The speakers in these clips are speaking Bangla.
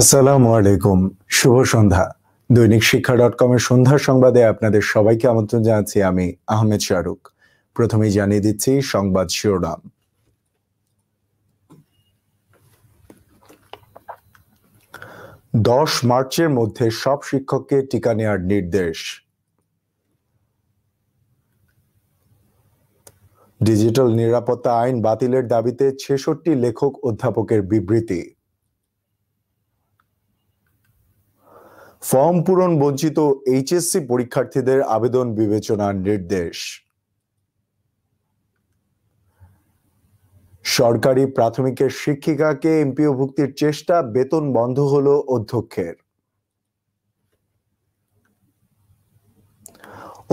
আসসালামু আলাইকুম শুভ সন্ধ্যা দৈনিক শিক্ষা ডট কমের সন্ধ্যা সংবাদে আপনাদের সবাইকে আমন্ত্রণ জানাচ্ছি আমি আহমেদ শাহরুখ প্রথমেই জানিয়ে দিচ্ছি সংবাদ শিরোনাম দশ মার্চের মধ্যে সব শিক্ষককে টিকা নেয়ার নির্দেশ ডিজিটাল নিরাপত্তা আইন বাতিলের দাবিতে ছেষট্টি লেখক অধ্যাপকের বিবৃতি ফর্ম পূরণ বঞ্চিত এইচএসসি পরীক্ষার্থীদের আবেদন বিবেচনার নির্দেশ সরকারি প্রাথমিকের শিক্ষিকাকে এমপিওভুক্তির চেষ্টা বেতন বন্ধ হল অধ্যক্ষের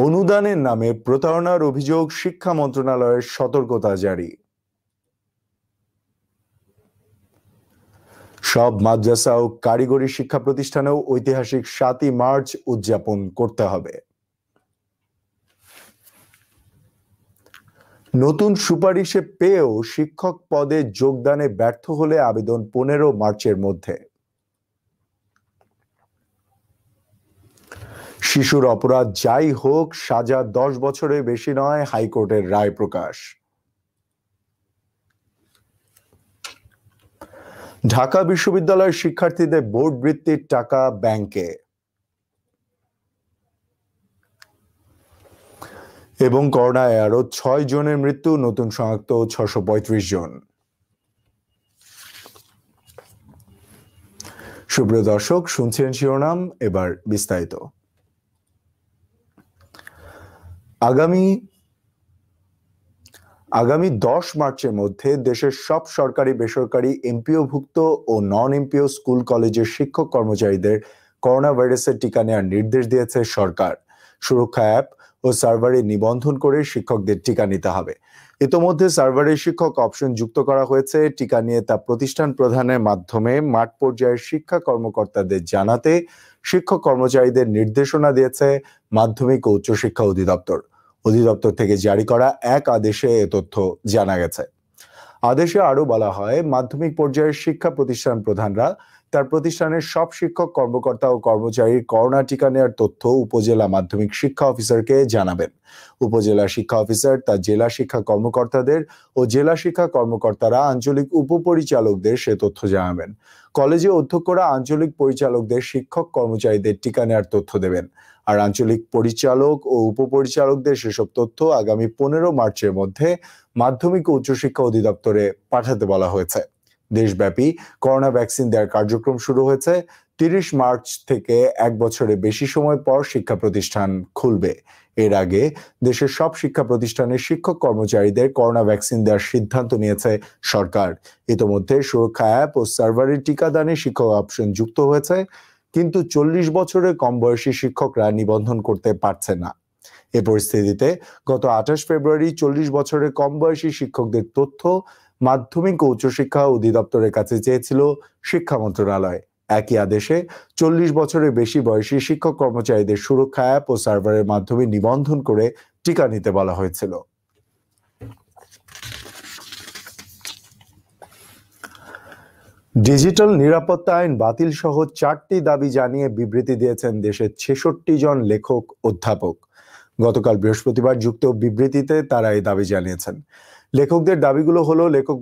অনুদানের নামে প্রতারণার অভিযোগ শিক্ষা মন্ত্রণালয়ের সতর্কতা জারি সব মাদ্রাসা ও কারিগরি শিক্ষা প্রতিষ্ঠানেও ঐতিহাসিক সাতই মার্চ উদযাপন করতে হবে নতুন সুপারিশে পেয়েও শিক্ষক পদে যোগদানে ব্যর্থ হলে আবেদন পনেরো মার্চের মধ্যে শিশুর অপরাধ যাই হোক সাজা দশ বছরের বেশি নয় হাইকোর্টের রায় প্রকাশ ঢাকা বিশ্ববিদ্যালয়ের শিক্ষার্থীদের বোর্ড বৃত্তির টাকা ব্যাংকে এবং করোনায় আরো ছয় জনের মৃত্যু নতুন শনাক্ত ছশো পঁয়ত্রিশ জন সুপ্রিয় দর্শক শুনছেন শিরোনাম এবার বিস্তারিত আগামী আগামী দশ মার্চের মধ্যে দেশের সব সরকারি বেসরকারি এমপিওভুক্ত ও নন এমপিও স্কুল কলেজের শিক্ষক কর্মচারীদের করোনা ভাইরাসের টিকা নেওয়ার নির্দেশ দিয়েছে সরকার সুরক্ষা অ্যাপ ও সার্ভারে নিবন্ধন করে শিক্ষকদের টিকা নিতে হবে ইতোমধ্যে সার্ভারে শিক্ষক অপশন যুক্ত করা হয়েছে টিকা নিয়ে তা প্রতিষ্ঠান প্রধানের মাধ্যমে মাঠ পর্যায়ের শিক্ষা কর্মকর্তাদের জানাতে শিক্ষক কর্মচারীদের নির্দেশনা দিয়েছে মাধ্যমিক ও উচ্চশিক্ষা অধিদপ্তর অধিদপ্তর থেকে জারি করা এক আদেশে এ তথ্য জানা গেছে আদেশে আরও বলা হয় মাধ্যমিক পর্যায়ের শিক্ষা প্রতিষ্ঠান প্রধানরা তার প্রতিষ্ঠানের সব শিক্ষক কর্মকর্তা ও কর্মচারীর করোনা টিকা নেওয়ার তথ্য উপজেলা মাধ্যমিক শিক্ষা অফিসারকে জানাবেন উপজেলা শিক্ষা অফিসার তা জেলা শিক্ষা কর্মকর্তাদের ও জেলা শিক্ষা কর্মকর্তারা আঞ্চলিক উপপরিচালকদের সে তথ্য জানাবেন কলেজে অধ্যক্ষরা আঞ্চলিক পরিচালকদের শিক্ষক কর্মচারীদের টিকা নেওয়ার তথ্য দেবেন আর আঞ্চলিক পরিচালক ও উপপরিচালকদের সেসব তথ্য আগামী পনেরো মার্চের মধ্যে মাধ্যমিক ও উচ্চশিক্ষা অধিদপ্তরে পাঠাতে বলা হয়েছে দেশব্যাপী করোনা ভ্যাকসিন দেওয়ার কার্যক্রম শুরু হয়েছে তিরিশ মার্চ থেকে এক বছরে বেশি সময় পর শিক্ষা প্রতিষ্ঠান খুলবে এর আগে দেশের সব শিক্ষা প্রতিষ্ঠানের শিক্ষক কর্মচারীদের করোনা ভ্যাকসিন দেওয়ার সিদ্ধান্ত নিয়েছে সরকার ইতোমধ্যে সুরক্ষা অ্যাপ ও সার্ভারের টিকাদানে শিক্ষক অপশন যুক্ত হয়েছে কিন্তু চল্লিশ বছরের কম বয়সী শিক্ষকরা নিবন্ধন করতে পারছে না এ পরিস্থিতিতে গত আঠাশ ফেব্রুয়ারি চল্লিশ বছরের কম বয়সী শিক্ষকদের তথ্য মাধ্যমিক ও উচ্চশিক্ষা অধিদপ্তরের কাছে চেয়েছিল শিক্ষা মন্ত্রণালয় একই আদেশে চল্লিশ বছরের বেশি বয়সী শিক্ষক কর্মচারীদের সুরক্ষা অ্যাপ ও সার্ভারের মাধ্যমে নিবন্ধন করে টিকা নিতে বলা হয়েছিল ডিজিটাল নিরাপত্তা আইন বাতিল সহ চারটি দাবি জানিয়ে বিবৃতি দিয়েছেন দেশের ছেষট্টি জন লেখক অধ্যাপক গতকাল বৃহস্পতিবার যুক্ত বিবৃতিতে তারা এই দাবি জানিয়েছেন লেখকদের দাবিগুলো হলো লেখক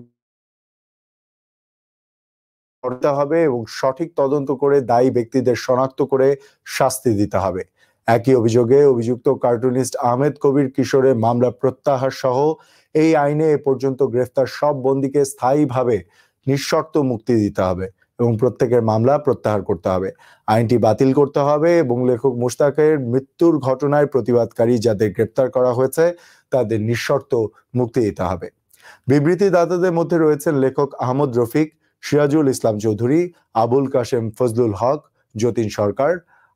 করতে হবে এবং সঠিক তদন্ত করে দায়ী ব্যক্তিদের শনাক্ত করে শাস্তি দিতে হবে একই অভিযোগে অভিযুক্ত কার্টুনিস্ট আহমেদ কবির কিশোরের মামলা প্রত্যাহার সহ এই আইনে এ পর্যন্ত গ্রেফতার সব বন্দীকে স্থায়ীভাবে নিঃশর্ত মুক্তি দিতে হবে এবং প্রত্যেকের মামলা প্রত্যাহার করতে হবে আইনটি বাতিল করতে হবে এবং লেখক মুস্তাকের মৃত্যুর ঘটনায় প্রতিবাদকারী যাদের গ্রেপ্তার করা হয়েছে তাদের নিঃশর্ত মুক্তি দিতে হবে বিবৃতি দাতাদের মধ্যে রয়েছেন লেখক আহমদ রফিক সিরাজুল ইসলাম চৌধুরী আবুল কাশেম ফজলুল হক যতীন সরকার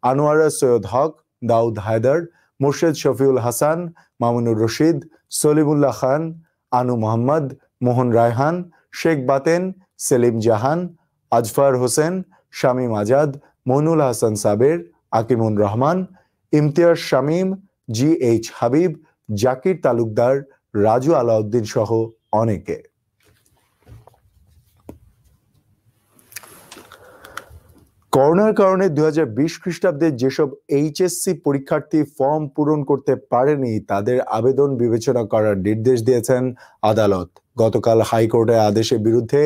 আনোয়ারা সৈয়দ হক দাউদ হায়দার মুর্শেদ শফিউল হাসান মামুনুর রশিদ সলিমুল্লাহ খান আনু মোহাম্মদ মোহন রায়হান শেখ বাতেন সেলিম জাহান আজফার হোসেন শামীম আজাদ মনুল হাসান সাবের আকিমুন রহমান ইমতিয়াজ শামীম জি এইচ হাবিব জাকির তালুকদার রাজু আলাউদ্দিন সহ অনেকে করোনার কারণে দু খ্রিস্টাব্দে যেসব এইচএসসি পরীক্ষার্থী ফর্ম পূরণ করতে পারেনি তাদের আবেদন বিবেচনা করার নির্দেশ দিয়েছেন আদালত গতকাল হাইকোর্টের আদেশের বিরুদ্ধে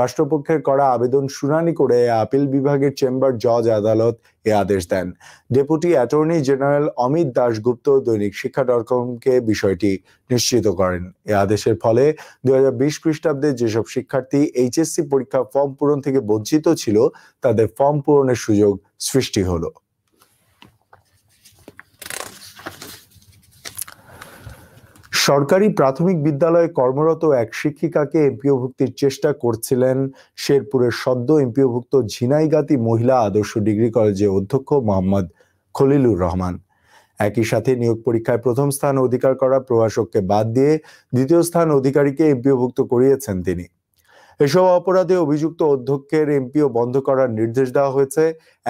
রাষ্ট্রপক্ষের করা আবেদন শুনানি করে আপিল বিভাগের চেম্বার জজ আদালত এ আদেশ দেন deputy attorney general Amit Dasgupta Dainik Shiksha dot কমকে বিষয়টি নিশ্চিত করেন এ আদেশের ফলে দু খ্রিস্টাব্দে যেসব শিক্ষার্থী এইচএসসি পরীক্ষা ফর্ম পূরণ থেকে বঞ্চিত ছিল তাদের ফর্ম পূরণের সুযোগ সৃষ্টি হলো সরকারি প্রাথমিক বিদ্যালয়ে কর্মরত এক শিক্ষিকাকে এমপিওভুক্তির চেষ্টা করছিলেন শেরপুরের সদ্য এমপিওভুক্ত ঝিনাইগাতি মহিলা আদর্শ ডিগ্রি কলেজের অধ্যক্ষ মোহাম্মদ খলিলুর রহমান একই সাথে নিয়োগ পরীক্ষায় প্রথম স্থান অধিকার করা প্রভাষককে বাদ দিয়ে দ্বিতীয় স্থান অধিকারীকে এমপিওভুক্ত করিয়েছেন তিনি এসব অপরাধে অভিযুক্ত অধ্যক্ষের এমপিও বন্ধ করার নির্দেশ দেওয়া হয়েছে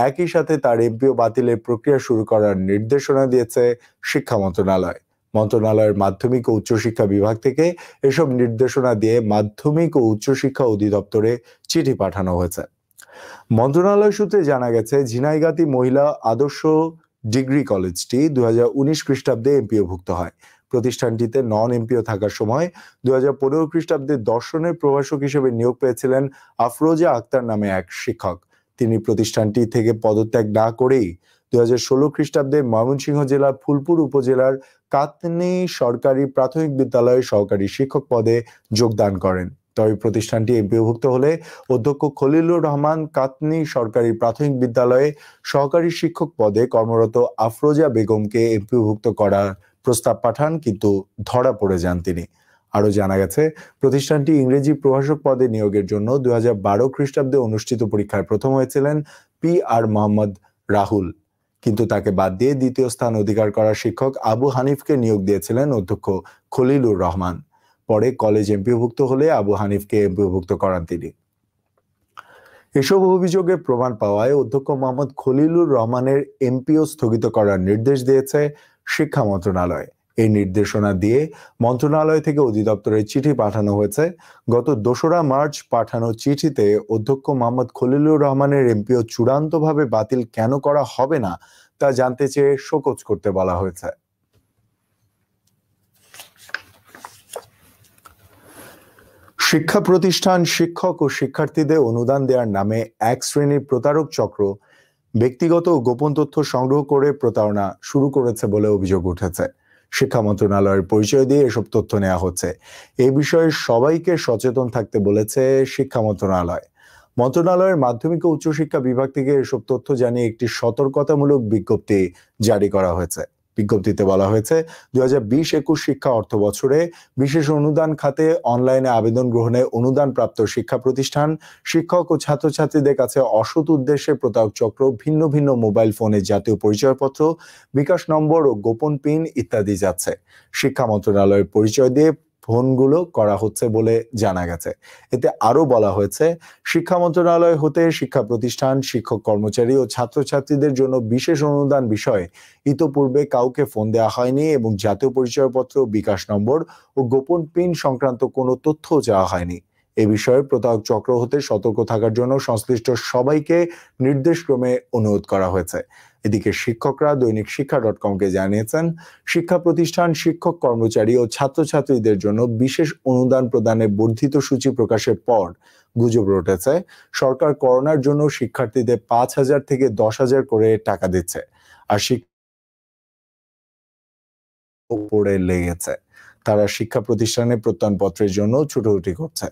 একই সাথে তার এমপিও বাতিলের প্রক্রিয়া শুরু করার নির্দেশনা দিয়েছে শিক্ষা মন্ত্রণালয় মন্ত্রণালয়ের মাধ্যমিক ও উচ্চশিক্ষা বিভাগ থেকে এসব নির্দেশনা দিয়ে মাধ্যমিক ও উচ্চশিক্ষা অধিদপ্তরে চিঠি পাঠানো হয়েছে মন্ত্রণালয় সূত্রে জানা গেছে ঝিনাইগাতি মহিলা আদর্শ ডিগ্রি কলেজটি দু হাজার উনিশ খ্রিস্টাব্দে এমপিওভুক্ত হয় প্রতিষ্ঠানটিতে নন এমপিও থাকার সময় দু হাজার পনেরো খ্রিস্টাব্দে দর্শনের প্রভাষক হিসেবে নিয়োগ পেয়েছিলেন আফরোজা আক্তার নামে এক শিক্ষক তিনি প্রতিষ্ঠানটি থেকে পদত্যাগ না করেই দু হাজার ষোলো খ্রিস্টাব্দে ময়মনসিংহ জেলার ফুলপুর উপজেলার কাতনি সরকারি প্রাথমিক বিদ্যালয়ে সহকারী শিক্ষক পদে যোগদান করেন তবে প্রতিষ্ঠানটি বিভক্ত হলে অধ্যক্ষ খলিলুর রহমান কাতনি সরকারি প্রাথমিক বিদ্যালয়ে সহকারী শিক্ষক পদে কর্মরত আফরোজা বেগমকে এমপিভুক্ত করার প্রস্তাব পাঠান কিন্তু ধরা পড়ে যান তিনি আরও জানা গেছে প্রতিষ্ঠানটি ইংরেজি প্রভাষক পদে নিয়োগের জন্য দু খ্রিস্টাব্দে অনুষ্ঠিত পরীক্ষায় প্রথম হয়েছিলেন পি আর মোহাম্মদ রাহুল কিন্তু তাকে বাদ দিয়ে দ্বিতীয় স্থান অধিকার করা শিক্ষক আবু হানিফকে নিয়োগ দিয়েছিলেন অধ্যক্ষ খলিলুর রহমান পরে কলেজ এমপিভুক্ত হলে আবু হানিফকে এমপিভুক্ত করান তিনি এসব অভিযোগের প্রমাণ পাওয়ায় অধ্যক্ষ মোহাম্মদ খলিলুর রহমানের এমপিও স্থগিত করার নির্দেশ দিয়েছে শিক্ষা মন্ত্রণালয় এই নির্দেশনা দিয়ে মন্ত্রণালয় থেকে অধিদপ্তরের চিঠি পাঠানো হয়েছে গত দোসরা মার্চ পাঠানো চিঠিতে অধ্যক্ষ মোহাম্মদ খলিলুর রহমানের এমপিও চূড়ান্তভাবে বাতিল কেন করা হবে না তা জানতে চেয়ে শোকজ করতে বলা হয়েছে শিক্ষা প্রতিষ্ঠান শিক্ষক ও শিক্ষার্থীদের অনুদান দেওয়ার নামে এক শ্রেণীর প্রতারক চক্র ব্যক্তিগত গোপন তথ্য সংগ্রহ করে প্রতারণা শুরু করেছে বলে অভিযোগ উঠেছে শিক্ষা মন্ত্রণালয়ের পরিচয় দিয়ে এসব তথ্য নেওয়া হচ্ছে এ বিষয়ে সবাইকে সচেতন থাকতে বলেছে শিক্ষা মন্ত্রণালয় মন্ত্রণালয়ের মাধ্যমিক ও উচ্চশিক্ষা বিভাগ থেকে এসব তথ্য জানিয়ে একটি সতর্কতামূলক বিজ্ঞপ্তি জারি করা হয়েছে বিজ্ঞপ্তিতে বলা হয়েছে দু হাজার বিশ একুশ শিক্ষা অর্থ বছরে বিশেষ অনুদান খাতে অনলাইনে আবেদন গ্রহণে অনুদান প্রাপ্ত শিক্ষা প্রতিষ্ঠান শিক্ষক ও ছাত্রছাত্রীদের কাছে অসৎ উদ্দেশ্যে প্রতারক চক্র ভিন্ন ভিন্ন মোবাইল ফোনের জাতীয় পরিচয়পত্র বিকাশ নম্বর ও গোপন পিন ইত্যাদি যাচ্ছে শিক্ষা মন্ত্রণালয়ের পরিচয় দিয়ে ফোনগুলো করা হচ্ছে বলে জানা গেছে এতে আরও বলা হয়েছে শিক্ষা মন্ত্রণালয় হতে শিক্ষা প্রতিষ্ঠান শিক্ষক কর্মচারী ও ছাত্রছাত্রীদের জন্য বিশেষ অনুদান বিষয়ে ইতোপূর্বে কাউকে ফোন দেওয়া হয়নি এবং জাতীয় পরিচয়পত্র বিকাশ নম্বর ও গোপন পিন সংক্রান্ত কোনো তথ্য চাওয়া হয়নি এ বিষয়ে প্রতারক চক্র হতে সতর্ক থাকার জন্য সংশ্লিষ্ট সবাইকে নির্দেশক্রমে অনুরোধ করা হয়েছে এদিকে শিক্ষকরা দৈনিক শিক্ষা ডট কমকে জানিয়েছেন শিক্ষা প্রতিষ্ঠান শিক্ষক কর্মচারী ও ছাত্রছাত্রীদের জন্য বিশেষ অনুদান প্রদানে বর্ধিত সূচি প্রকাশের পর গুজব রটেছে সরকার করোনার জন্য শিক্ষার্থীদের পাঁচ হাজার থেকে দশ হাজার করে টাকা দিচ্ছে আর উপরে লেগেছে তারা শিক্ষা প্রতিষ্ঠানে প্রত্যয়নপত্রের জন্য ছুটোছুটি করছে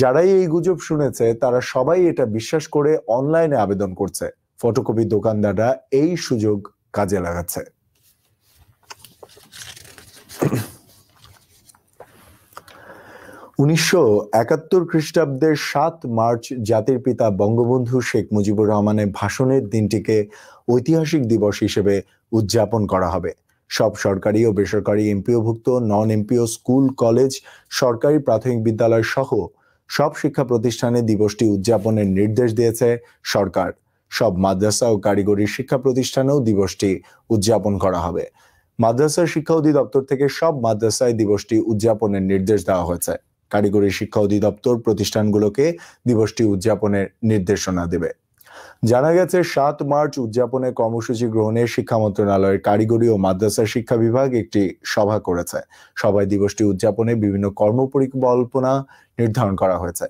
যারাই এই গুজব শুনেছে তারা সবাই এটা বিশ্বাস করে অনলাইনে আবেদন করছে ফটোকপি দোকানদাররা এই সুযোগ কাজে লাগাচ্ছে উনিশশো একাত্তর খ্রিস্টাব্দের সাত মার্চ জাতির পিতা বঙ্গবন্ধু শেখ মুজিবুর রহমানের ভাষণের দিনটিকে ঐতিহাসিক দিবস হিসেবে উদযাপন করা হবে সব সরকারি ও বেসরকারি এমপিওভুক্ত নন এমপিও স্কুল কলেজ সরকারি প্রাথমিক বিদ্যালয় সহ সব শিক্ষা প্রতিষ্ঠানে দিবসটি উদযাপনের নির্দেশ দিয়েছে সরকার সব মাদ্রাসা ও কারিগরি শিক্ষা প্রতিষ্ঠানেও দিবসটি উদযাপন করা হবে মাদ্রাসা শিক্ষা অধিদপ্তর থেকে সব মাদ্রাসায় দিবসটি উদযাপনের নির্দেশ দেওয়া হয়েছে কারিগরি শিক্ষা অধিদপ্তর প্রতিষ্ঠানগুলোকে দিবসটি উদযাপনের নির্দেশনা দেবে জানা গেছে সাত মার্চ উদযাপনে কর্মসূচি গ্রহণে শিক্ষা মন্ত্রণালয়ের কারিগরি ও মাদ্রাসা শিক্ষা বিভাগ একটি সভা করেছে সভায় দিবসটি উদযাপনে বিভিন্ন কর্মপরিকল্পনা নির্ধারণ করা হয়েছে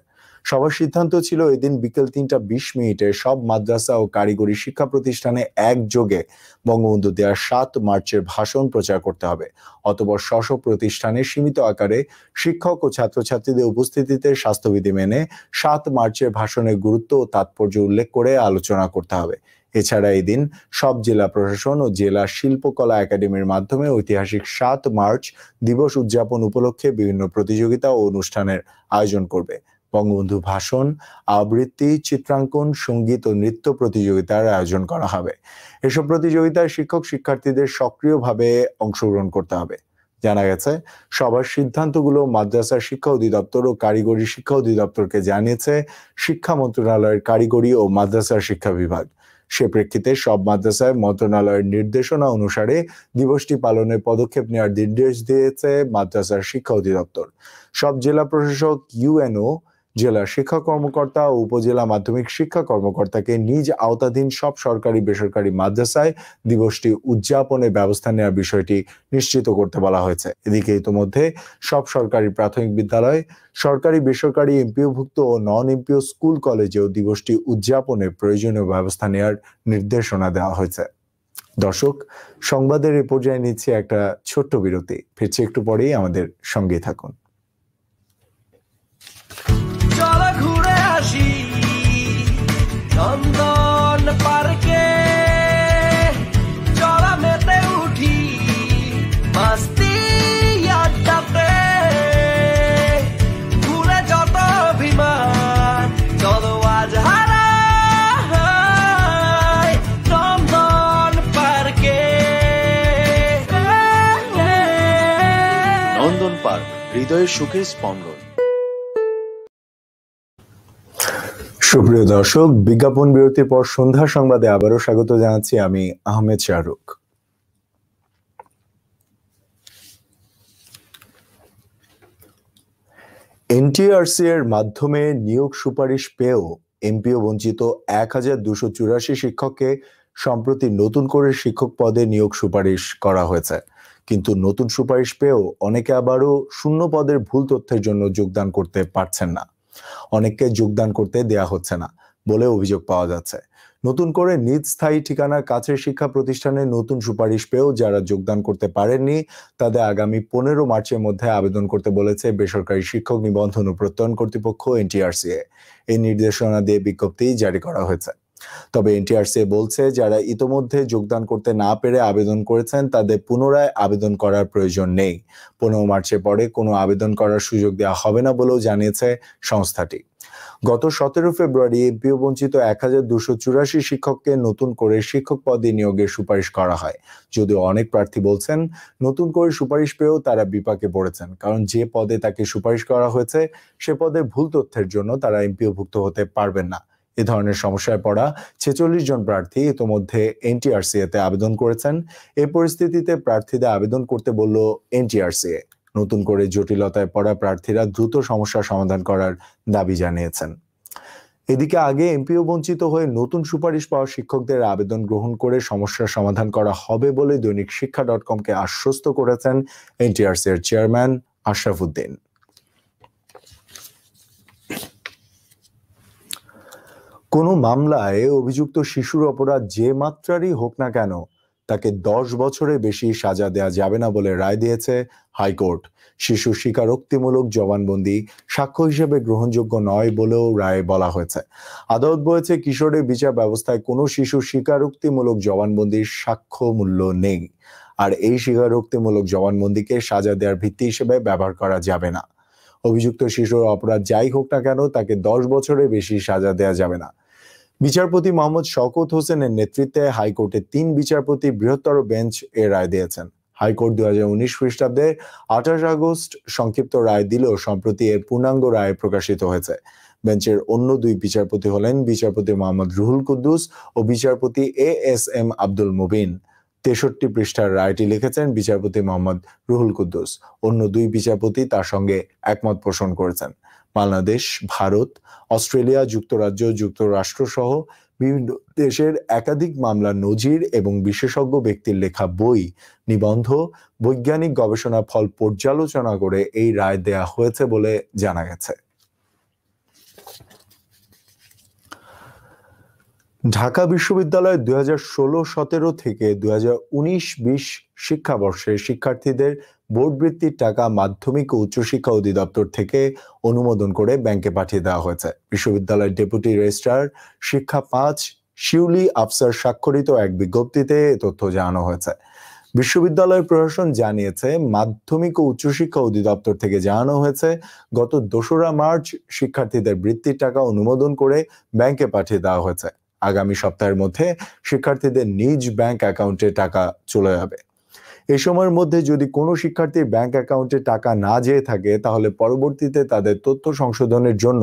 সবার সিদ্ধান্ত ছিল এদিন বিকেল তিনটা বিশ মিনিটে সব মাদ্রাসা ও কারিগরি শিক্ষা প্রতিষ্ঠানে একযোগে বঙ্গবন্ধু দেয়ার সাত মার্চের ভাষণ প্রচার করতে হবে অতপর স্ব প্রতিষ্ঠানে সীমিত আকারে শিক্ষক ও ছাত্রছাত্রীদের উপস্থিতিতে স্বাস্থ্যবিধি মেনে সাত মার্চের ভাষণের গুরুত্ব ও তাৎপর্য উল্লেখ করে আলোচনা করতে হবে এছাড়া এদিন সব জেলা প্রশাসন ও জেলা শিল্পকলা একাডেমির মাধ্যমে ঐতিহাসিক সাত মার্চ দিবস উদযাপন উপলক্ষে বিভিন্ন প্রতিযোগিতা ও অনুষ্ঠানের আয়োজন করবে বঙ্গবন্ধু ভাষণ আবৃত্তি চিত্রাঙ্কন সঙ্গীত ও নৃত্য প্রতিযোগিতার আয়োজন করা হবে এসব প্রতিযোগিতায় শিক্ষক শিক্ষার্থীদের সক্রিয়ভাবে অংশগ্রহণ করতে হবে জানা গেছে সবার সিদ্ধান্তগুলো মাদ্রাসা শিক্ষা অধিদপ্তর ও কারিগরি শিক্ষা অধিদপ্তরকে জানিয়েছে শিক্ষা মন্ত্রণালয়ের কারিগরি ও মাদ্রাসার শিক্ষা বিভাগ সে প্রেক্ষিতে সব মাদ্রাসায় মন্ত্রণালয়ের নির্দেশনা অনুসারে দিবসটি পালনের পদক্ষেপ নেওয়ার নির্দেশ দিয়েছে মাদ্রাসার শিক্ষা অধিদপ্তর সব জেলা প্রশাসক ইউএনও জেলা শিক্ষা কর্মকর্তা ও উপজেলা মাধ্যমিক শিক্ষা কর্মকর্তাকে নিজ আওতাধীন সব সরকারি বেসরকারি মাদ্রাসায় দিবসটি উদযাপনের ব্যবস্থা নেওয়ার বিষয়টি নিশ্চিত করতে বলা হয়েছে এদিকে ইতোমধ্যে সব সরকারি প্রাথমিক বিদ্যালয় সরকারি বেসরকারি এমপিওভুক্ত ও নন এমপিও স্কুল কলেজেও দিবসটি উদযাপনের প্রয়োজনীয় ব্যবস্থা নেওয়ার নির্দেশনা দেওয়া হয়েছে দর্শক সংবাদের এ পর্যায়ে নিচ্ছে একটা ছোট্ট বিরতি ফিরছে একটু পরেই আমাদের সঙ্গে থাকুন হৃদয়ের সুখের স্পন্দন সুপ্রিয় দর্শক বিজ্ঞাপন বিরতির পর সন্ধ্যা সংবাদে আবারও স্বাগত জানাচ্ছি আমি আহমেদ শাহরুখ এনটিআরসি এর মাধ্যমে নিয়োগ সুপারিশ পেয়েও এমপিও বঞ্চিত এক হাজার দুশো চুরাশি শিক্ষককে সম্প্রতি নতুন করে শিক্ষক পদে নিয়োগ সুপারিশ করা হয়েছে কিন্তু নতুন সুপারিশ পেয়েও অনেকে আবারও শূন্য পদের ভুল তথ্যের জন্য যোগদান করতে পারছেন না অনেককে যোগদান করতে দেয়া হচ্ছে না বলে অভিযোগ পাওয়া যাচ্ছে নতুন করে নিজ স্থায়ী ঠিকানার কাছের শিক্ষা প্রতিষ্ঠানে নতুন সুপারিশ পেয়েও যারা যোগদান করতে পারেননি তাদের আগামী পনেরো মার্চের মধ্যে আবেদন করতে বলেছে বেসরকারি শিক্ষক নিবন্ধন ও প্রত্যয়ন কর্তৃপক্ষ এনটিআরসিএ এই নির্দেশনা দিয়ে বিজ্ঞপ্তি জারি করা হয়েছে তবে এনটিআরসি বলছে যারা ইতোমধ্যে যোগদান করতে না পেরে আবেদন করেছেন তাদের পুনরায় আবেদন করার প্রয়োজন নেই পনেরো মার্চের পরে কোনো আবেদন করার সুযোগ দেওয়া হবে না বলেও জানিয়েছে সংস্থাটি গত সতেরো ফেব্রুয়ারি এমপিও বঞ্চিত এক হাজার দুশো চুরাশি শিক্ষককে নতুন করে শিক্ষক পদে নিয়োগের সুপারিশ করা হয় যদিও অনেক প্রার্থী বলছেন নতুন করে সুপারিশ পেয়েও তারা বিপাকে পড়েছেন কারণ যে পদে তাকে সুপারিশ করা হয়েছে সে পদে ভুল তথ্যের জন্য তারা এমপিওভুক্ত হতে পারবেন না এ ধরনের সমস্যায় পড়া ছেচল্লিশ জন প্রার্থী ইতোমধ্যে এনটিআরসিএতে আবেদন করেছেন এ পরিস্থিতিতে প্রার্থীদের আবেদন করতে বলল এনটিআরসিএ নতুন করে জটিলতায় পড়া প্রার্থীরা দ্রুত সমস্যা সমাধান করার দাবি জানিয়েছেন এদিকে আগে এমপিও বঞ্চিত হয়ে নতুন সুপারিশ পাওয়া শিক্ষকদের আবেদন গ্রহণ করে সমস্যার সমাধান করা হবে বলে দৈনিক শিক্ষা ডট কমকে আশ্বস্ত করেছেন এনটিআরসি এর চেয়ারম্যান আশরাফুদ্দিন কোনো মামলায় অভিযুক্ত শিশুর অপরাধ যে মাত্রারই হোক না কেন তাকে দশ বছরে বেশি সাজা দেয়া যাবে না বলে রায় দিয়েছে হাইকোর্ট শিশু স্বীকারোক্তিমূলক জবানবন্দি সাক্ষ্য হিসেবে গ্রহণযোগ্য নয় বলেও রায়ে বলা হয়েছে আদালত বলেছে কিশোরের বিচার ব্যবস্থায় কোনো শিশু স্বীকারোক্তিমূলক জবানবন্দির সাক্ষ্য মূল্য নেই আর এই স্বীকারোক্তিমূলক জবানবন্দিকে সাজা দেওয়ার ভিত্তি হিসেবে ব্যবহার করা যাবে না অভিযুক্ত শিশুর অপরাধ যাই হোক না কেন তাকে দশ বছরের বেশি সাজা দেয়া যাবে না বিচারপতি মোহাম্মদ শকত হোসেনের নেতৃত্বে হাইকোর্টে তিন বিচারপতি বৃহত্তর বেঞ্চ এ রায় দিয়েছেন হাইকোর্ট দু হাজার উনিশ খ্রিস্টাব্দে আঠাশ আগস্ট সংক্ষিপ্ত রায় দিলেও সম্প্রতি এর পূর্ণাঙ্গ রায় প্রকাশিত হয়েছে বেঞ্চের অন্য দুই বিচারপতি হলেন বিচারপতি মোহাম্মদ রুহুল কুদ্দুস ও বিচারপতি এ এস এম আব্দুল মুবিন তেষট্টি পৃষ্ঠার রায়টি লিখেছেন বিচারপতি মোহাম্মদ রুহুল কুদ্দুস অন্য দুই বিচারপতি তার সঙ্গে একমত পোষণ করেছেন বাংলাদেশ ভারত অস্ট্রেলিয়া যুক্তরাজ্য যুক্তরাষ্ট্র সহ বিভিন্ন দেশের একাধিক মামলার নজির এবং বিশেষজ্ঞ ব্যক্তির লেখা বই নিবন্ধ বৈজ্ঞানিক গবেষণা ফল পর্যালোচনা করে এই রায় দেয়া হয়েছে বলে জানা গেছে ঢাকা বিশ্ববিদ্যালয় দুই হাজার ষোলো সতেরো থেকে দুই হাজার উনিশ বিশ শিক্ষাবর্ষে শিক্ষার্থীদের বোর্ড বৃত্তির টাকা মাধ্যমিক ও উচ্চশিক্ষা অধিদপ্তর থেকে অনুমোদন করে ব্যাংকে পাঠিয়ে দেওয়া হয়েছে বিশ্ববিদ্যালয়ের ডেপুটি রেজিস্ট্রার শিক্ষা পাঁচ শিউলি আফসার স্বাক্ষরিত এক বিজ্ঞপ্তিতে তথ্য জানানো হয়েছে বিশ্ববিদ্যালয় প্রশাসন জানিয়েছে মাধ্যমিক ও উচ্চশিক্ষা অধিদপ্তর থেকে জানানো হয়েছে গত দোসরা মার্চ শিক্ষার্থীদের বৃত্তির টাকা অনুমোদন করে ব্যাংকে পাঠিয়ে দেওয়া হয়েছে আগামী সপ্তাহের মধ্যে শিক্ষার্থীদের নিজ ব্যাংক অ্যাকাউন্টে টাকা চলে যাবে এ সময়ের মধ্যে যদি কোনো শিক্ষার্থী ব্যাংক অ্যাকাউন্টে টাকা না যেয়ে থাকে তাহলে পরবর্তীতে তাদের তথ্য সংশোধনের জন্য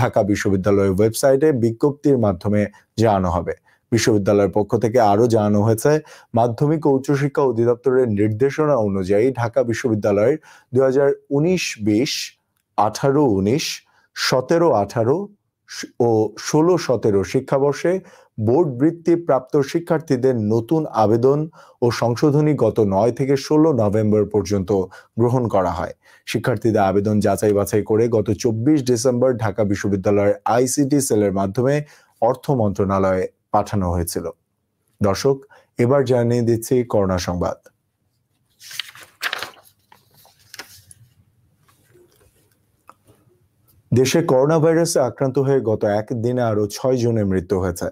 ঢাকা বিশ্ববিদ্যালয়ের ওয়েবসাইটে বিজ্ঞপ্তির মাধ্যমে জানানো হবে বিশ্ববিদ্যালয়ের পক্ষ থেকে আরও জানানো হয়েছে মাধ্যমিক ও উচ্চশিক্ষা অধিদপ্তরের নির্দেশনা অনুযায়ী ঢাকা বিশ্ববিদ্যালয়ের দু হাজার উনিশ বিশ আঠারো উনিশ সতেরো আঠারো ও ষোলো সতেরো শিক্ষাবর্ষে বোর্ড বৃত্তি প্রাপ্ত শিক্ষার্থীদের নতুন আবেদন ও সংশোধনী গত নয় থেকে ষোলো নভেম্বর পর্যন্ত গ্রহণ করা হয় শিক্ষার্থীদের আবেদন যাচাই বাছাই করে গত চব্বিশ ডিসেম্বর ঢাকা বিশ্ববিদ্যালয়ের আইসিটি সেলের মাধ্যমে অর্থ মন্ত্রণালয়ে পাঠানো হয়েছিল দর্শক এবার জানিয়ে দিচ্ছি করোনা সংবাদ দেশে করোনা ভাইরাসে আক্রান্ত হয়ে গত একদিনে আরও ছয় জনের মৃত্যু হয়েছে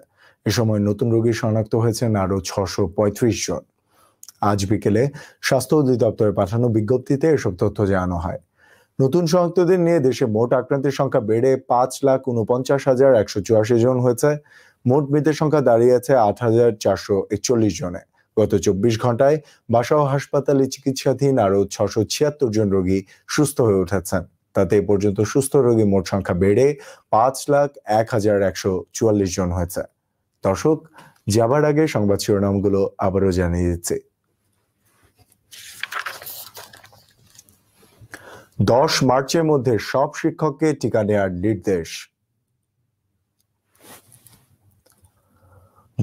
এ সময় নতুন রোগী শনাক্ত হয়েছেন আরও ছশো পঁয়ত্রিশ জন আজ বিকেলে স্বাস্থ্য অধিদপ্তরে পাঠানো বিজ্ঞপ্তিতে এসব তথ্য জানানো হয় নতুন শনাক্তদের নিয়ে দেশে মোট আক্রান্তের সংখ্যা বেড়ে পাঁচ লাখ উনপঞ্চাশ হাজার একশো চুয়াশি জন হয়েছে মোট মৃতের সংখ্যা দাঁড়িয়েছে আট হাজার চারশো একচল্লিশ জনে গত চব্বিশ ঘন্টায় বাসা ও হাসপাতালে চিকিৎসাধীন আরও ছশো ছিয়াত্তর জন রোগী সুস্থ হয়ে উঠেছেন তাতে এ পর্যন্ত সুস্থ রোগী মোট সংখ্যা বেড়ে পাঁচ লাখ এক হাজার একশো চুয়াল্লিশ জন হয়েছে দর্শক যাবার আগে সংবাদ শিরোনামগুলো আবারও জানিয়ে দিচ্ছে দশ মার্চের মধ্যে সব শিক্ষককে টিকা নেয়ার নির্দেশ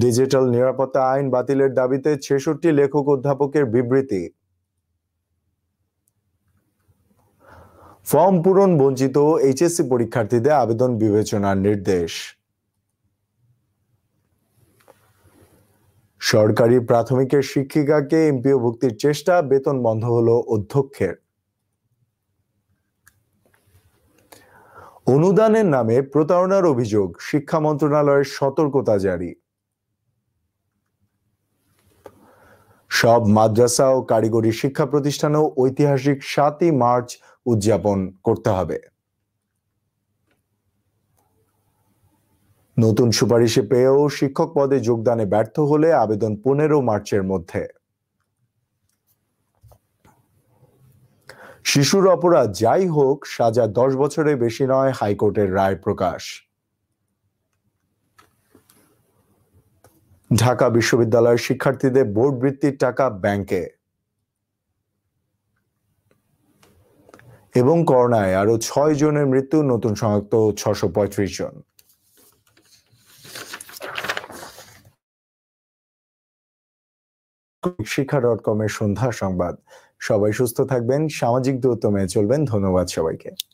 ডিজিটাল নিরাপত্তা আইন বাতিলের দাবিতে ছেষট্টি লেখক অধ্যাপকের বিবৃতি ফর্ম পূরণ বঞ্চিত এইচএসসি পরীক্ষার্থীদের আবেদন বিবেচনার নির্দেশ সরকারি প্রাথমিকের শিক্ষিকাকে ভুক্তির চেষ্টা বেতন বন্ধ হলো অধ্যক্ষের অনুদানের নামে প্রতারণার অভিযোগ শিক্ষা মন্ত্রণালয়ের সতর্কতা জারি সব মাদ্রাসা ও কারিগরি শিক্ষা প্রতিষ্ঠানেও ঐতিহাসিক সাতই মার্চ উদযাপন করতে হবে নতুন সুপারিশে পেয়েও শিক্ষক পদে যোগদানে ব্যর্থ হলে আবেদন পনেরো মার্চের মধ্যে শিশুর অপরাধ যাই হোক সাজা দশ বছরে বেশি নয় হাইকোর্টের রায় প্রকাশ ঢাকা বিশ্ববিদ্যালয়ের শিক্ষার্থীদের বোর্ড বৃত্তির টাকা ব্যাংকে এবং করোনায় আরও ছয় জনের মৃত্যু নতুন শনাক্ত ছশো পঁয়ত্রিশ জন শিক্ষা ডট কমের সন্ধ্যা সংবাদ সবাই সুস্থ থাকবেন সামাজিক দূরত্ব মেনে চলবেন ধন্যবাদ সবাইকে